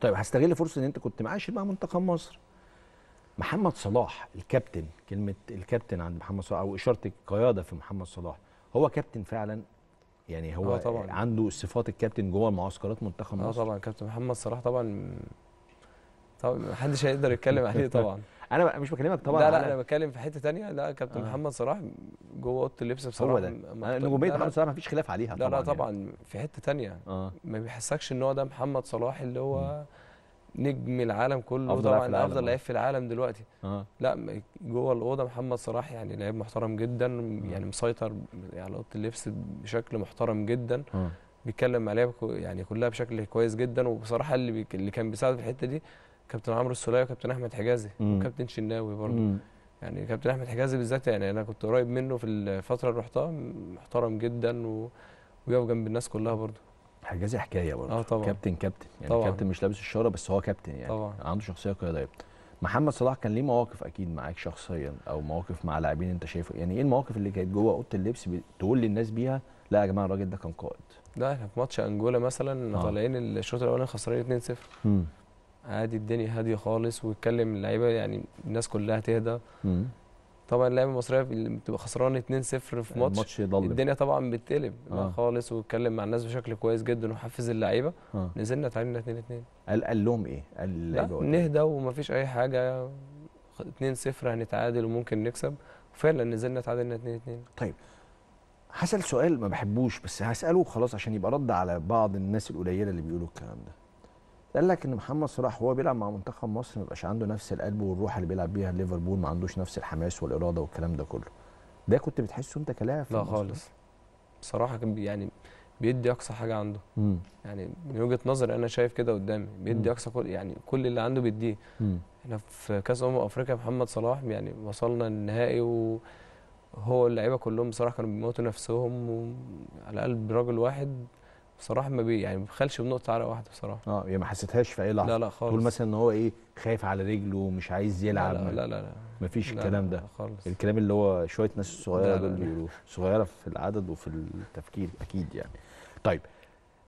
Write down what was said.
طيب هستغل فرصه ان انت كنت معاشر مع منتخب مصر محمد صلاح الكابتن كلمه الكابتن عند محمد صلاح او اشاره القياده في محمد صلاح هو كابتن فعلا يعني هو آه طبعًا. عنده صفات الكابتن جوه معسكرات منتخب آه، مصر اه طبعا كابتن محمد صلاح طبعا طبعا محدش هيقدر يتكلم عليه طبعا انا مش بكلمك طبعا لا لا انا بتكلم في حته ثانيه لا كابتن آه. محمد صلاح جوه اوضه اللبس بصراحه هو ده نجوميه محمد صلاح ما فيش خلاف عليها لا طبعا لا طبعا يعني. في حته ثانيه آه. ما بيحسكش ان هو ده محمد صلاح اللي هو نجم العالم كله أفضل طبعا افضل آه. لعيب في العالم دلوقتي آه. لا جوه الاوضه محمد صلاح يعني لعيب محترم جدا آه. يعني مسيطر على يعني اوضه اللبس بشكل محترم جدا آه. بيتكلم عليها يعني كلها بشكل كويس جدا وبصراحه اللي, بي... اللي كان بيساعده في الحته دي كابتن عمرو السوليه وكابتن احمد حجازي وكابتن شناوي برضه يعني كابتن احمد حجازي بالذات يعني انا كنت قريب منه في الفتره اللي رحتها محترم جدا و... ويقف جنب الناس كلها برضه حجازي حكايه برضه اه طبعا كابتن كابتن يعني طبعا. كابتن مش لابس الشاره بس هو كابتن يعني طبعا. عنده شخصيه قياديه محمد صلاح كان ليه مواقف اكيد معاك شخصيا او مواقف مع لاعبين انت شايفه يعني ايه المواقف اللي كانت جوه اوضه اللبس تقول للناس بيها لا يا جماعه الراجل ده كان قائد لا احنا في ماتش انجولا مثلا آه. طالعين الشوط الاولاني خسرانين 2-0 عادي الدنيا هاديه خالص ويتكلم اللعيبه يعني الناس كلها تهدى طبعا اللعيبه المصريه بتبقى خسرانه 2-0 في آه، ماتش الدنيا طبعا بتقلب آه. خالص واتكلم مع الناس بشكل كويس جدا وحفز اللعيبه آه. نزلنا تعادلنا 2 2 قال قال لهم ايه؟ قال نهدى ومفيش اي حاجه 2-0 هنتعادل وممكن نكسب وفعلا نزلنا تعادلنا 2 2 طيب هسال سؤال ما بحبوش بس هساله خلاص عشان يبقى رد على بعض الناس القليله اللي بيقولوا الكلام ده قال لك ان محمد صلاح وهو بيلعب مع منتخب مصر ما بيبقاش عنده نفس القلب والروح اللي بيلعب بيها ليفربول ما عندوش نفس الحماس والاراده والكلام ده كله ده كنت بتحسه انت كلاعب لا خالص بصراحه كان يعني بيدي اقصى حاجه عنده مم. يعني من وجهه نظري انا شايف كده قدامي بيدي اقصى كل يعني كل اللي عنده بيديه احنا في كاس امم افريقيا محمد صلاح يعني وصلنا النهائي وهو اللعيبه كلهم بصراحه كانوا بيموتوا نفسهم على قلب راجل واحد بصراحه ما بي يعني ما بخلش بنقطه عرق واحده بصراحه اه يعني ما حسيتهاش في اي لحظه لا لا خالص تقول مثلا ان هو ايه خايف على رجله ومش عايز يلعب لا لا لا, لا. ما فيش الكلام ده خالص الكلام اللي هو شويه ناس صغيره دول صغيره في العدد وفي التفكير اكيد يعني طيب